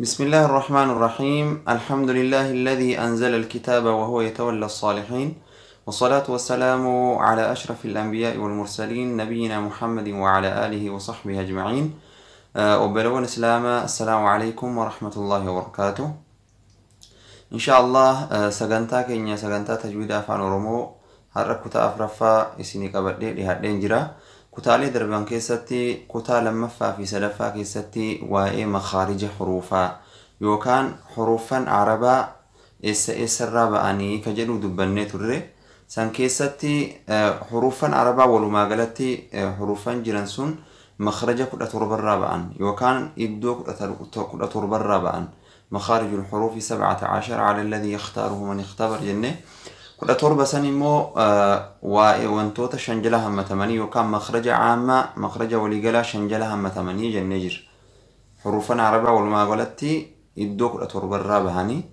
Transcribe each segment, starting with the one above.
بسم الله الرحمن الرحيم الحمد لله الذي أنزل الكتاب وهو يتولى الصالحين والصلاة والسلام على أشرف الأنبياء والمرسلين نبينا محمد وعلى آله وصحبه أجمعين آه، وبلون إسلام السلام عليكم ورحمة الله وبركاته إن شاء الله آه، سجنتا كينيا سجنتا تجويد أفعال رمو هركتا أفرفا إسيني كبردي لهدين kutaalee darban keessatti kutaa lammaffaa fi sadaffaa keessatti waa'ee makaarija xuruufaa yookaan xuruffan arabaa eessa eessarraa ba'anii ka jedhu dubbannee turre san keessatti xuruffan arabaa walumaa galatti xuruffan jiran sun makhraja kudha torbarraa ba'an yookaan iddoo kudha torbarraa ba'an مخارج الحروف سبعة عشر على الذي يختاره من اختبر جنة kudha torba san immoo waa'ee wantoota shan jala hammatamanii yookaan makraja caamaa makraja waliigalaa shan jala hammatamanii jennee jirra. Hurufan Arabaa walumaa galatti iddoo kudha torbarraa bahanii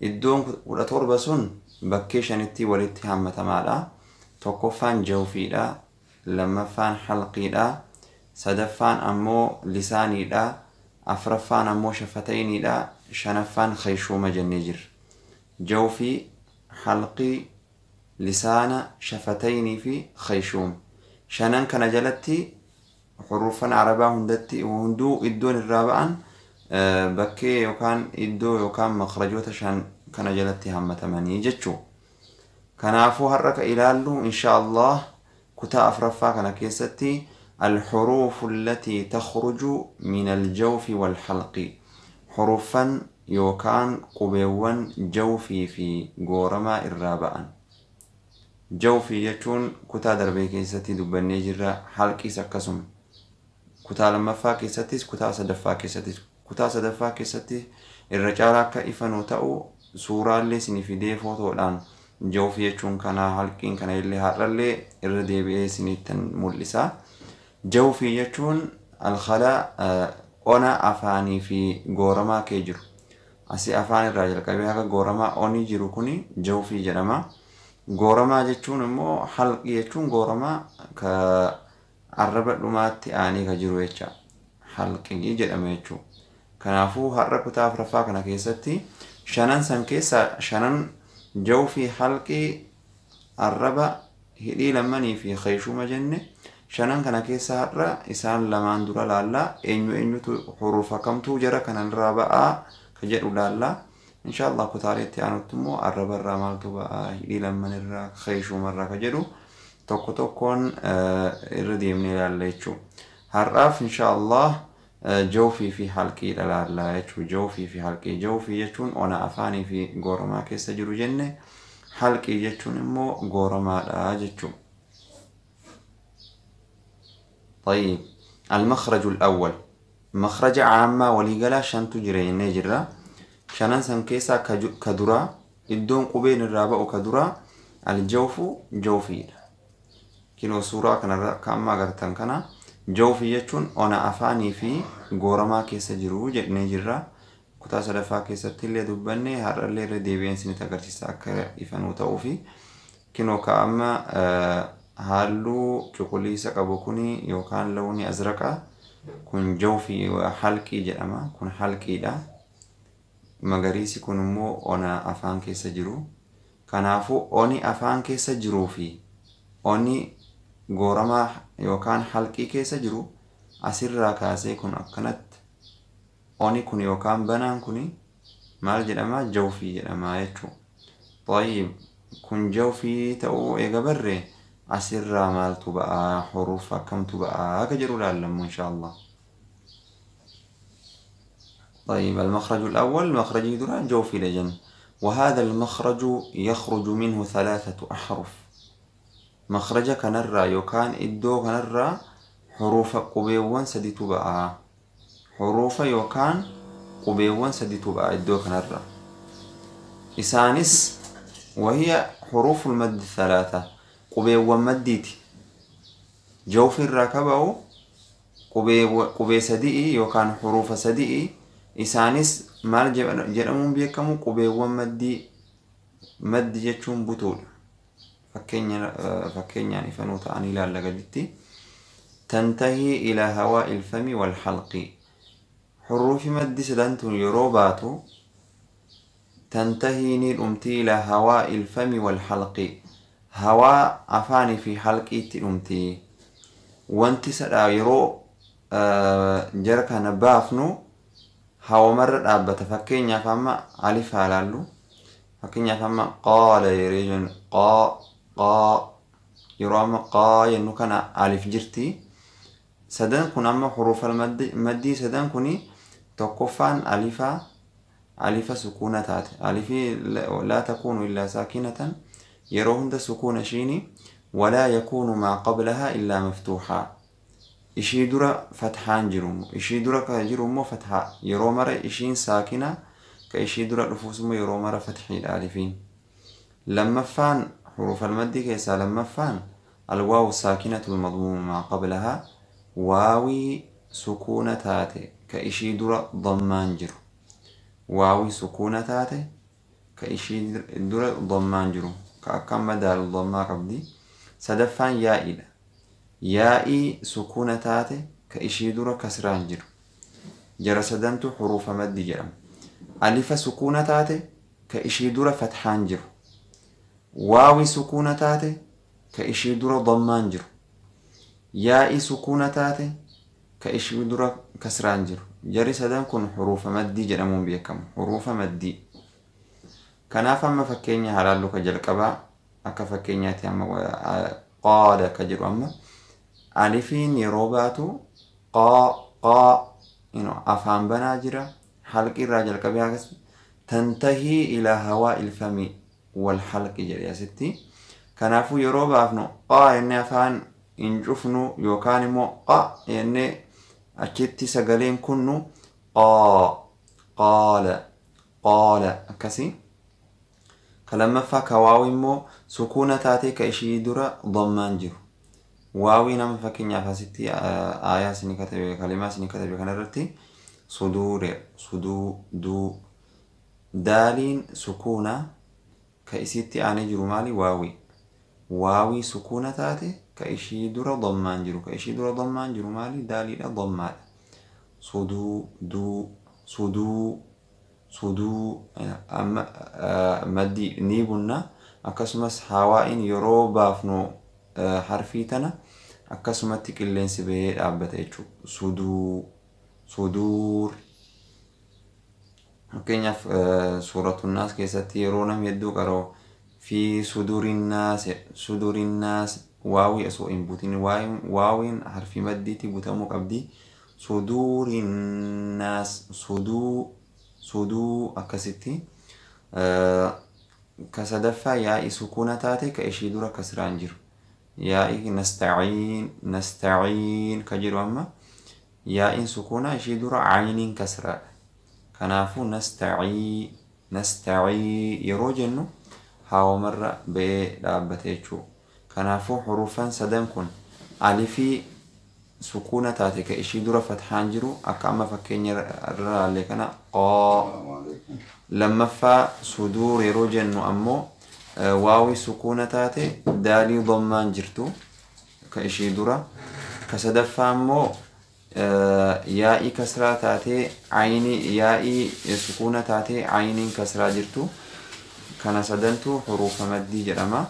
iddoon kudha torba sun bakkee shanitti walitti hammatamaadha. Tokkoffaan jawfiidha. Lammaffaan halqiidha. Sadaffaan ammoo lisaaniidha. Afraffaan ammoo shafatayniidha. Shanaffaan khayshuma jennee jirra. Jawfii حلقي لسان شفتين في خيشوم شنن كان جلتي حروفا عربا هندتي وهندو الدون الرابعا آه، بكي يوكان إدو يوكان مخرجوتا شان كان جلتي هم تماني جتشو كان عفو هرك إلالو إن شاء الله كتا أفرفا كان كيستي الحروف التي تخرج من الجوف والحلق حروفا yookaan qubeewwan jawfii fi gooramaa irraa ba'an. Jawfii jechuun kutaa darbee keessatti dubbannee jirra halqiis akkasuma. Kutaa lammaffaa keessattis kutaa sadaffaa keessattis kutaa sadaffaa keessatti irra caalaa akka ifanu ta'u suuraallee isinii fidee footoodhaan jawfii jechuun kanaa halqiin kana illee har'allee irra deebi'ee isiniittan mul'isa. Jawfii jechuun alkhalaa eh, ona afaanii fi gooramaa kee jiru. asii afaan irraa jalqabee haga gooramaa onii jiru kun jawfii jedhama. Gooramaa jechuun immoo halqii jechuun gooramaa ka arraba dhumaatti aanee ka jiru jecha halqii jedhama jechuudha. Kanaafuu har'a kutaa afuraffaa kana keessatti shanan san keessaa shanan jawfii halqii arraba hidhii lamanii fi keeshuma jenne shanan kana keessa har'a isaan lamaan dura laallaa eenyu eenyutu hurufa kamtuu jara kanarraa ba'aa. jedhudhaallaa inshaallah kutaaleetti aanutti immoo arrabarraa maal gabaa hidhii lamman irraa keeshuumarraa ka jedhu tokko tokkoon irra deemnee ilaalla jechuudha. Har'aaf inshaallah joofii fi halqiidha ilaalla jechuudha. Joofii fi halqii. Joofii jechuun ona afaanii fi gooromaa keessa jiru jenne halqii jechuun immoo gooromaadha jechuudha. طيب المخرج الأول مخرج عامة waliigalaa shantu jira jennee jirra shanan san keessaa ka duraa iddoon qubeen irraa ba'u ka duraa aljawfu jawfiidha kinoo suuraa kanarra ka amma agartan kana jawfi jechuun ona afaanii fi gooramaa keessa jiru jennee jirra kutaa sadaffaa keessatti illee dubbanne har'allee irra deebi'een isinitti agarsiisa akka ifanuu ta'uu fi kinoo ka amma halluu cuquliisa qabu kuni yookaan lawni azraqaa kun jawfii halqii jedhama kun halqiidha magariisi kun immoo ona afaan keessa jiru kanaafuu oni afaan keessa jiruufi oni gooramaa yookaan halqii keessa jiru asirraa kaasee kun akkanatti oni kun yookaan banaan kun maal jedhama jawfii jedhama jechuudha. طيب kun jawfii ta'uu ega barree asirraa maaltu ba'aa horuuf akkamtu ba'aa akka jiru إن شاء الله طيب المخرج الأول مخرج دوران جوفي لجن وهذا المخرج يخرج منه ثلاثة أحرف مخرج كنرى يوكان إدو كنرى حروف قبيوان سدي بقى حروف يوكان قبيوان سدي بقى إدو كنرى إسانس وهي حروف المد الثلاثة qubeewwan maddiiti. Jawfi irraa kaba'u qubee sadi'i yookaan hurufa sadi'i isaanis maal jedhamuun beekamu qubeewwan maddii maddi jechuun butuudha. Fakkeenyaan ifanuu ta'an ilaalla gaditti. Tantahii ilaa hawaa ilfami wal halqii. حروف مد سدنت يروباتو تنتهي نيل أمتي إلى هواء الفم والحلق هوا أفاني في حلقي تلومتي وانتي سرايرو جركا نبافنو هوا مر أبا تفكين يا فما ألف على اللو فكين يا فما قال يريجن قا قا يرام قا ينو كان ألف جرتي سدان كن أما حروف المد مدي سدان كني تكفان ألفا ألف سكونة تاتي ألف لا تكون إلا ساكنة يرون ده سكون شيني ولا يكون ما قبلها إلا مفتوحا إشي درا فتحا جرم إشي درا كجرم فتحا يرومر إشين ساكنة كإشي درا نفوس مو يرومر فتحي الآلفين لما فان حروف المد كيسا لما فان الواو ساكنة المضموم ما قبلها واوي سكونة تاتي كإشي درا ضمان جرم واوي سكونة تاتي كإشي درا ضمان جرم كم الضمة قبدي سدفان يائي دا يائي سكونة تاتي كإشي دور كسران جر جرى سدنت حروف مد جرم ألف سكونة تاتي كإشي دور فتحان جر واوي سكونة تاتي كإشي دور ضمان جر يائي سكونة تاتي كإشي دور كسران جر جرى سدن كن حروف مد جرم بيكم حروف مدي كنافا ما فكيني على اللو كجل كبا أكا فكيني تيام قاد كجر أم ألفين يروباتو قا قا إنو أفهم بناجرة حلق الراجل كبا تنتهي إلى هواء الفم والحلق جريا ستي كنافو يروبا أفنو قا إني أفان إن جفنو يوكان مو قا إني أكيد سقلين كنو قا قال قال كسي كلمة فا كواوي مو سكونة تاتي كايشي درا ضمان جيرو واوي نام فاكين يافا ستي آية سيني كاتبي كلمة سيني كاتبي كنررتي صدور صدو دو دالين سكونة كايستي آني جيرو مالي واوي واوي سكونة تاتي كايشي درا ضمان جيرو كايشي درا ضمان جيرو مالي دالين ضمان صدو دو صدو suduu maddii ni bunna akkasumas hawaa'iin yeroo baafnu harfii tana akkasumatti qilleensi bahee dhaabbata jechuu suduu suduur fakkeenyaaf suuratunnaas keessatti yeroo nam hedduu qaroo fi suduurinnaas suduurinnaas waawi osoo hin buutin waawiin harfi maddiitti buutamuu qabdi suduurinnaas suduu suduu akkasitti ka sadaffaa yaa'i sukuuna taate ka ishii dura kasraan jiru yaa'i nasta'iin nasta'iin ka jedhu amma yaa'iin sukuuna ishii dura ayniin kasraadha kanaafuu nasta'ii nasta'ii yeroo jennu haawamarra ba'ee dhaabbate jechuudha kanaafuu hurufan sadan kun alifii sukuuna taate ka ishii dura fatahaan jiru akka amma fakkeenya irraallee kana qoo lammaffaa suduur yeroo jennu ammoo waawi sukuuna taate daalii dhammaan jirtu ka ishii dura ka sadaffaa ammoo yaa'ii kasraa taatee ayinii yaa'ii sukuuna taate ayiniin kasraa jirtu kana sadantu hurufa maddii jedhama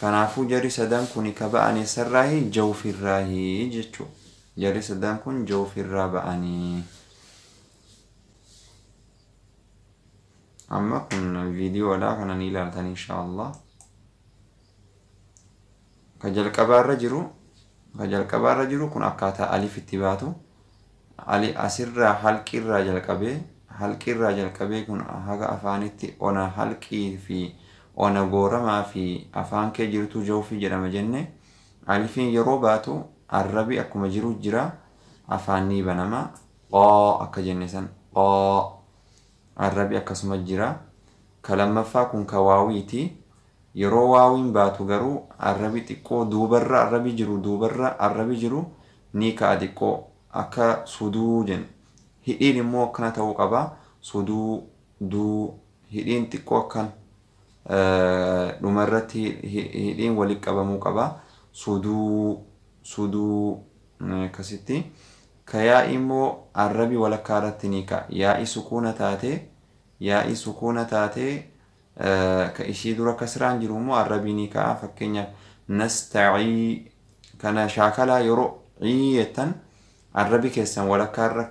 kanaafuu jari sadan kun ka ba'aneessarraahi jawfirraahi jechuudha Jarri saddaan kun ja'a ofirraa ba'anii. Amma kun viidiyoodhaa kana ni ilaaltan inshaallah. Ka jalqabaarra jiru ka jalqabaarra jiru kun akkaataa alifitti baatu. Ali asirraa halqirraa jalqabee halqirraa jalqabee kun haga afaanitti ona halqii fi ona gooramaa fi afaan kee jirtu jawfii jedhama jenne alifiin yeroo baatu arabi akkuma jiru jira afaanii banamaa qoo akka jenne san jira ka kun ka waawiiti yeroo waawiin baatu garuu arrabi xiqqoo duubarra jiru duubarra ka'a suduu hidhiin immoo suduu duu hidhiin hidhiin walit kabamuu qaba suduu suduu akkasitti ka yaa'i immoo arrabi walakkaa irratti ni ka'a yaa'i sukuuna taatee yaa'i sukuuna taatee ka ishii dura kasraan jiru immoo arrabii ni ka'a fakkeenyaaf nasta'ii kana shaakalaa yeroo ii jettan arrabi keessan walakkaa irra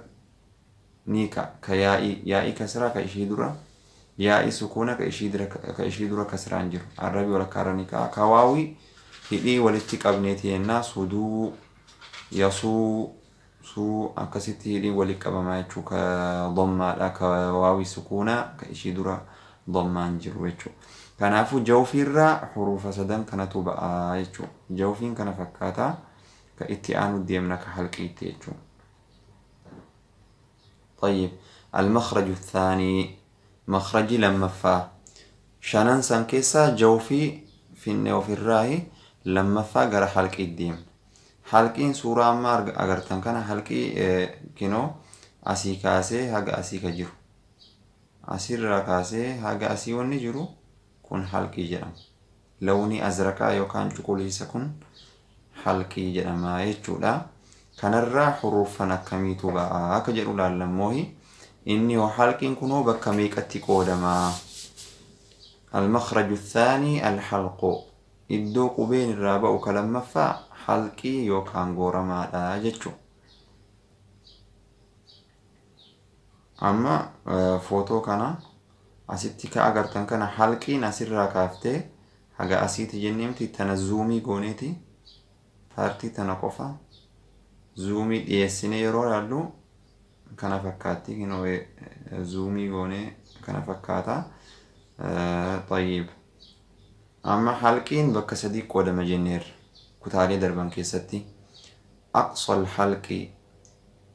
ni ka'a ka yaa'i yaa'i kasraa ka ishii dura yaa'i sukuuna ka ishii dura kasraan jiru arrabi walakkaa irra ni ka'a ka هدي ولتي كابنتي الناس ودو يسو سو أكسيتي هدي ولي كابماي شو كضم لك واوي سكونة كإشي درا ضم أنجر ويشو كان أفو جو في الرا حروف سدم كان توبا أيشو جو فين كان فكاتا كإتي أنو ديمنا كحلق إتي طيب المخرج الثاني مخرجي لما فا شانان سانكيسا جوفي في النيو الراهي لما فا غرا حلقي ديم حلقي سورا مارغ اگر كان حلقي كينو اسي كاسي هاغ اسي اسير را كاسي هاغ اسي وني جرو كون حلقي جرام لوني ازرقا يو كان تقولي سكون حلقي جرام اي تشودا كان الرا حروف فنا كميتو با كجرو لالموي إني وحلقين كنو بكميك التكودما المخرج الثاني الحلق iddoo qubeen irraa ba'u kalamaffaa halqii yookaan dhaa jechuudha. Amma footoo kana asitti ka agartan kana halqiin asirraa kaaftee haga asiiti jenneemti tana zuumii gooneeti paartii tana qofa zuumii dhiyeessine yeroo laallu kana fakkaatti zuumii goonee kana fakkaata. طيب اما حالكين بك صديق ولا مجنير كتاري دربان كيستي اقصى الحلق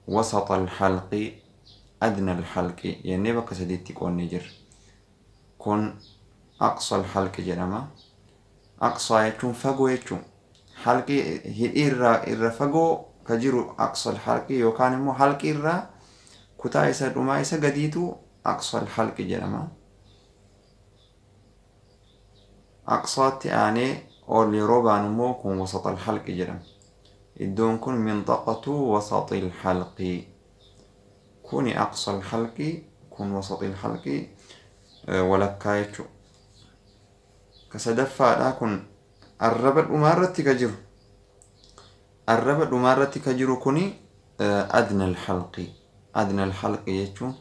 وسط الحلق ادنى الحلق يعني بك صديق تكون نجر كون اقصى الحلق جرما اقصى يتون فقو يتون حلق هي ارى ارى فقو كجيرو اقصى الحلق يو كان مو حلق ارى كتاي سر وما يسا قديتو اقصى الحلق جرما أقصى يعني أولي ربع نموكم وسط الحلق جرم إدون كن منطقة وسط الحلق كوني أقصى الحلق كون وسط الحلق آه، ولكايتشو كسدفا لكن الربع أمارة تكجر الربع أمارة تكجر كوني آه، أدنى الحلق أدنى الحلق يجون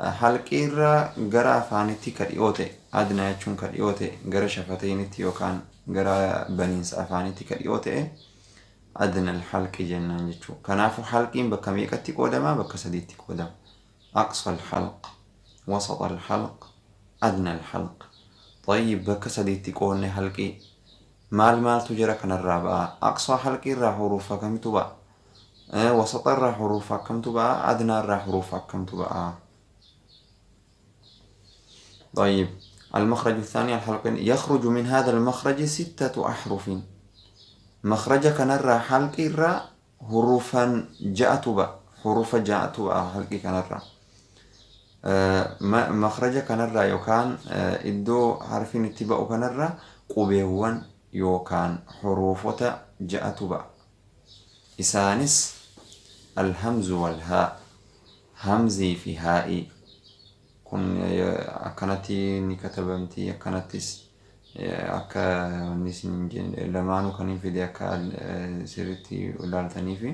حلقيرا غرا فانيتي كريوتي ادنا چون كريوتي غرا شفتينيتي يوكان غرا بنينس افانيتي كريوتي ادنا الحلق جنان جچو كنافو حلقين بكميقتي قودما بكسديتي قودما اقصى الحلق وسط الحلق ادنى الحلق طيب بكسديتي قوني حلقي مال مال تجرا كن الرابع اقصى حلق را حروفا كم تبا أه وسط الرا حروفا كم تبا ادنى الرا حروفا كم تبا أه. طيب المخرج الثاني الحلق يخرج من هذا المخرج ستة أحرف مخرجك نرى حلق الرا حروفا با حروف با حلق كنرى آه مخرج يوكان آه، إدو حرفين اتباع كنرى قبيوان يوكان حروفة با إسانس الهمز والهاء همزي في هائي kun akkanatti e, e, ni katabamti akkanattis akka lamaanuu kan hin fide akka sirritti ilaaltaniifi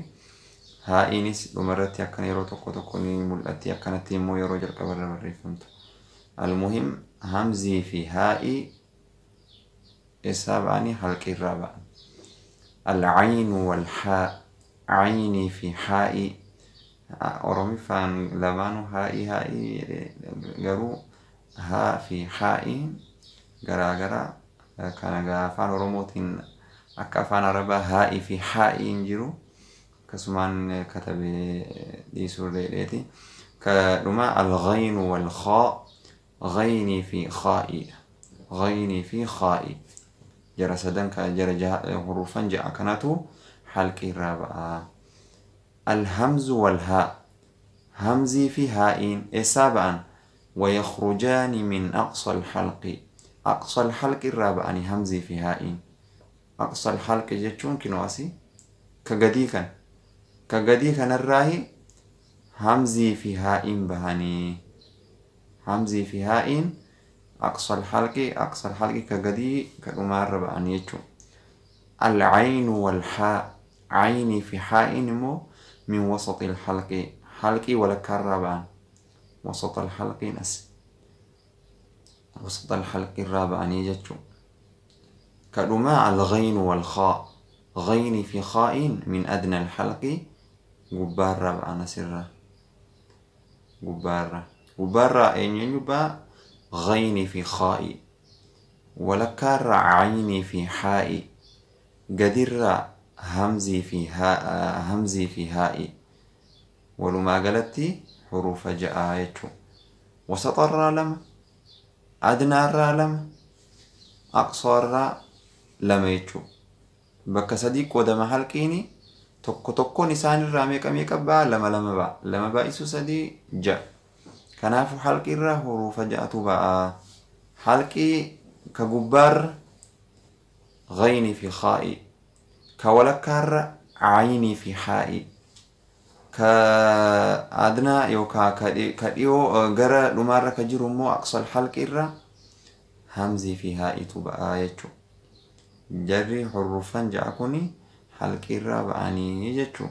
haa'iinis akan akkana yeroo tokko tokko ni mul'atti akkanatti immoo yeroo jalqabarra barreeffamtu almuhim hamzii fi haa'ii isa ba'anii halqi irraa ba'an wal walhaa caynii fi أرمي فان لبانو هاي هاي جرو ها في هاي جرا جرا كان جا فان رموتين أكا فان ربا هاي في هاي جرو كسمان كتب دي سور ليتي كرما الغين والخاء غيني في خائي غيني في خائي جرس دنك جرجا حروفا جاء كناتو حلقي رابعه الهمز والهاء همزي في هاء سابعا ويخرجان من أقصى الحلق أقصى الحلق الرابع يعني همزي في هاء أقصى الحلق جتشون كنواسي كقدي كان كقدي الراهي همزي في هاء بهاني همزي في هاء أقصى الحلق أقصى الحلق كقدي كأمار ربع يتشون العين والحاء عيني في حاء مو من وسط الحلق حلقي ولا كالربعان وسط الحلق نس وسط الحلق الرابع نيجتشو كدماع الغين والخاء غين في خاء من أدنى الحلق قبار رابع نسرة قبار قبار أين ينبا يعني غين في خاء ولكار عيني في حاء قدر همزي في هاء همزي في هائي ولما قالتي حروف جاء يجو وسط الراء لما أدنى الراء لما أقصى الراء لما يجو بك صديق ودم حلقيني tokko tokkoon isaan irraa meeqa meeqa ba'a lama lama ba'a lama baa'isuu sadii ja'a kanaafu halqi irraa hurufa ja'atu ba'a halqi ka gubbaarra غين في خائي كولكار عيني في حائي كأدنى يوكا كديو جرى لمارة كجير مو أقصى الحلق إرى همزي في هائي تبقى آيتو جري حروفا جاكوني حلق إرى بأني يجتو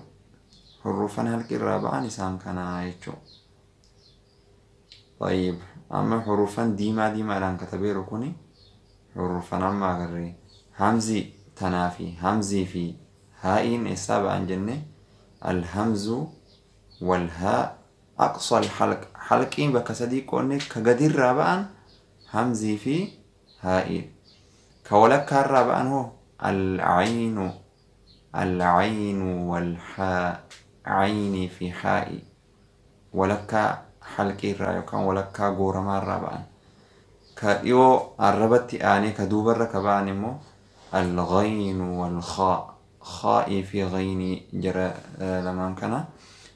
حروفا حلق إرى بأني سان كان آيتو طيب أما حروفا ديما ديما لان كتبيرو كوني حروفا أما غري همزي تنافي همزي في هائين إسابة عن جنة الهمز والهاء أقصى الحلق حلقين بكسدي كوني كقدير رابعا همزي في هائين كولك الرابع هو العين العين والحاء عيني في حائي ولك حلق الرأي كان ولك غورما الرابع كيو الربتي آني كدوبر ركباني مو الغين والخاء خاء في غيني جرى آه، لما كان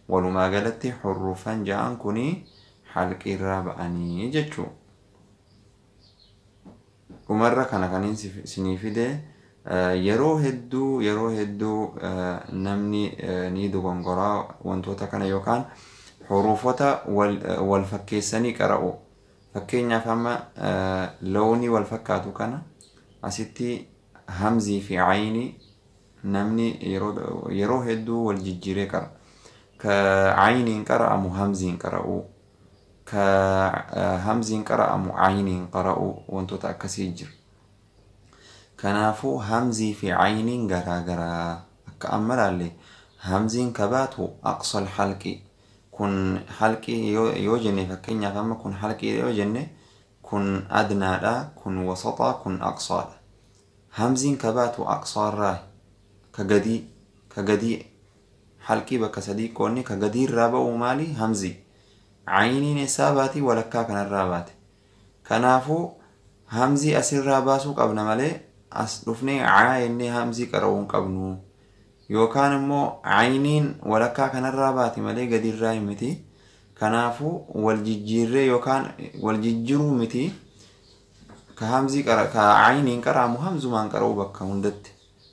ولما قالت حروفا جان كوني حلق الرابع اني جتشو ومرة كان كان سنيفيدي آه يرو هدو يرو هدو آه نمني آه، نيدو بانقرا وانتوتا كان يوكان حروفتا وال آه، والفكي سني كراو فكينا فما لوني والفكاتو كان اسيتي hamzii fi ayni namni yeroo hedduu wal jijjiiree qara ka ayniin qara'amu hamziin qara'u ka hamziin qara'amu ayniin qara'u wantoota akkasii jira kanaafuu hamzii fi ayniin garaa garaa akka amma laalle hamziin kabaatu aqsal halqi kun halqii yoo jenne fakkeenyaaf amma kun halqii yoo jenne kun adnaadha kun wasaxaa kun aqsaadha hamziin kabatu baatu aqsaarraa ka gadii ka gadii halqii bakka sadii qoonni ka gadiirraa ba'u maali hamzi cayiniin eessaa baati walakkaa kanarraa baate kanaafuu hamzii asirraa baasuu qabna malee as dhufnee caa jennee hamzii qara'uu hin qabnu yookaan immoo cayiniin walakkaa kanarraa baati malee gadiirraa miti kanaafuu wal jijjiirree yookaan wal miti. كهامزي كرا كعينين كرامو همزو مان كرا وبك هندت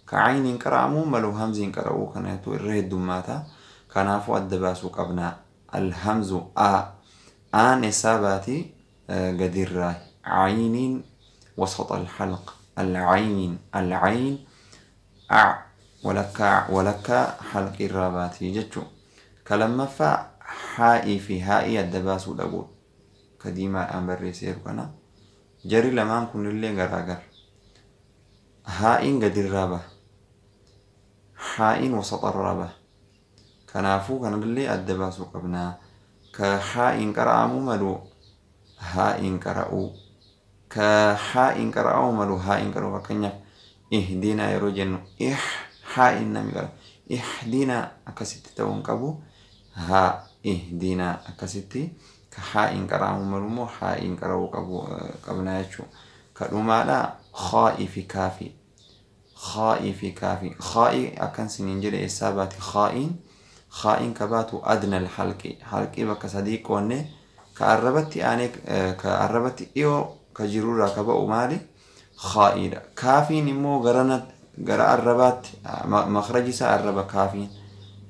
كعينين كرامو ملو همزين كرا وكنا تو الرهد دماتا كنا فو الدباس وقبنا الهمزو آ آن ساباتي قدير عينين وسط الحلق العين العين أع ولك ولك حلق الرابات جتشو كلما فا حائي في هائي الدباس ولا كديما أمبر سيركنا Jarri lamaan kunillee garaagara. Haa'iin gadirraa baha. Haa'iin wasaxarraa baha. Kanaafuu kanallee adda baasuu qabnaa. Ka haa'iin qara'amu malu haa'iin qara'uu. Ka haa'iin qara'amu malu haa'iin qara'uu fakkeenyaaf ihdiinaa yeroo jennu ih haa'iin namni qara. Ihdiinaa akkasitti ta'uu hin qabu. Haa ihdiinaa akkasitti. كحائن كرام مرمو حائن كرام كبناتشو كرما لا خائف كافي خائف كافي خائي أكن سننجر إسابة خائن خائن كباتو أدنى الحلقي حلقي بك صديق ونه كأربتي آني كأربتي إيو كجرورة كبأو مالي خائر كافي نمو غرانت غرا الربات مخرجي سا الرب كافي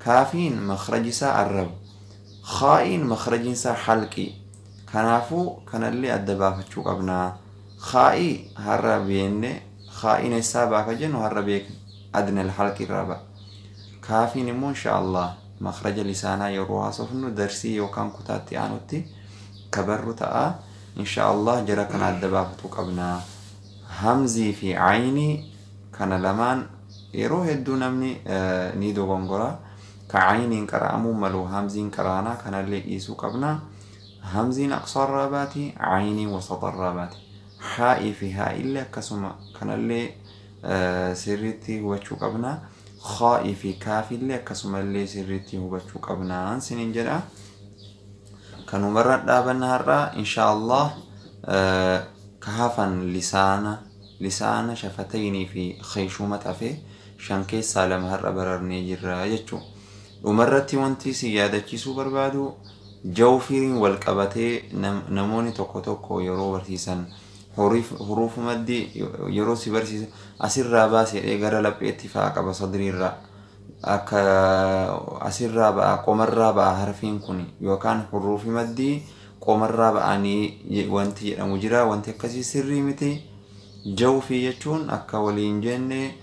كافي مخرجي سا الرب خائين مخرج إنسا حلقي كنافو كان اللي أدباك تشوك أبنا خائي هر بيني خائين السابع كجن وهر بيك أدنى الحلق الرابع كافين إمو إن شاء الله مخرج لسانا يروها صفنو درسي يوكان كتاتي آنوتي كبر تأ إن شاء الله جرى كان أدباك أبنا همزي في عيني كان لمان يروه الدو نمني اه، نيدو غنغرا كعين كرامو ملو همزين كرانا كان اللي إيسو كبنا همزين أقصى الرابات عين وسط الرابات حائي فيها إلا كسما كان اللي آه سريتي وشو كبنا خائي في كافي إلا كسما اللي سريتي وشو كبنا سنين جدا آه. كانوا مرة دابنا هرا إن شاء الله آه كهفا لسانا لسانا شفتيني في خيشومة في شان سالم لم هرا بررني جرا يجو dhumarratti wanti si yaadachisuu barbaadu jawfiriin wal qabatee namoonni tokko tokko yeroo barsiisan huruuf maddii yeroo si barsiisa asirraa baasedhee gara lapheetti fa'aa qaba sadriirraa akka asirraa ba'a qomarraa ba'a harfiin kun yookaan huruufi maddii qomarraa ba'anii wanti jedhamu jira wanti akkasii sirrii miti jawfii jechuun akka waliin jenne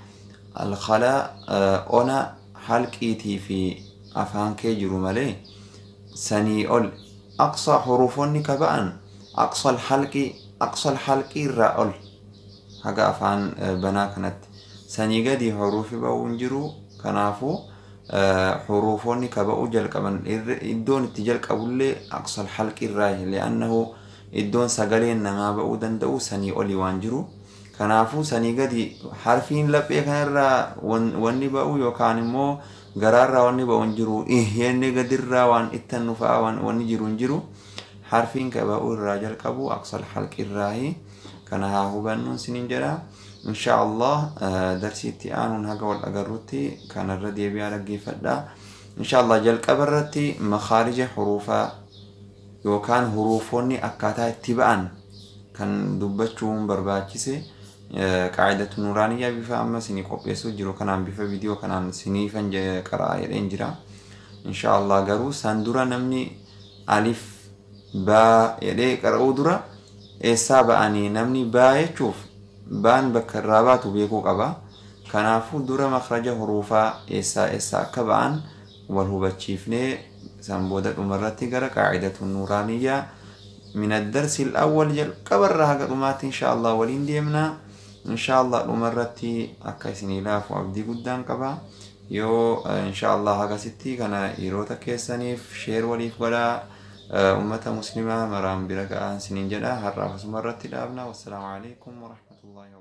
alkalaa ona halqiitii fi afaan kee jiru malee sanii ol aqsaa hurufoonni ka ba'an aqsal halqii aqsal halqii irraa ol haga afaan banaa kanatti sanii gadi hurufi ba'uun jiru kanaafuu حروفون كبأو جلقبن إدون تجلقبولي أقصى الحلق الراي لأنه إدون سقلين نما بأو دندو سني أولي وانجرو كنافو سني قدي حرفين لبئي كان ون وني بأو يوكان مو garaarraa wanni ba'u hin jiru ihyeenni gadirraa waan ittan nufaa waan wanni jiru hin jiru harfiin kaba'uu irraa jalqabu aqsal halqirraahi kana haa hubannuun sinin jedha insha allah darsiitti aanuun haga wal agarrutti kanarra deebi'aa dhaggeeffadha insha allah jalqaba irratti makaarija huruufaa yookaan huruufoonni akkaataa itti ba'an kan dubbachuun barbaachise. qaacidatu nuuraaniyyaa bifa amma isinii qopheessuu jiru kanaan bifa viidiyoo kanaan isiniifan qaraa jedheen jira. Inshaallah garuu san dura namni alif baa jedhee qara'uu dura eessaa ba'anii namni baa jechuuf baan bakka irraa baatu beekuu qaba. Kanaafuu dura makraja huruufaa eessaa eessaa akka ba'an wal hubachiifnee san booda dhumarratti gara qaacidatu nuuraaniyyaa min addarsi al-awwal jalqabarraa haga dhumaatti inshaallah waliin deemnaa. ان شاء الله لمرتي اكايسني لاف وابدي قدان كبا يو ان شاء الله هاكا ستي كان يروتا كيسانيف شير وليف ولا أمة مسلمة مرام بركة سنين جدا هرى مرتي لابنا والسلام عليكم ورحمة الله وبركاته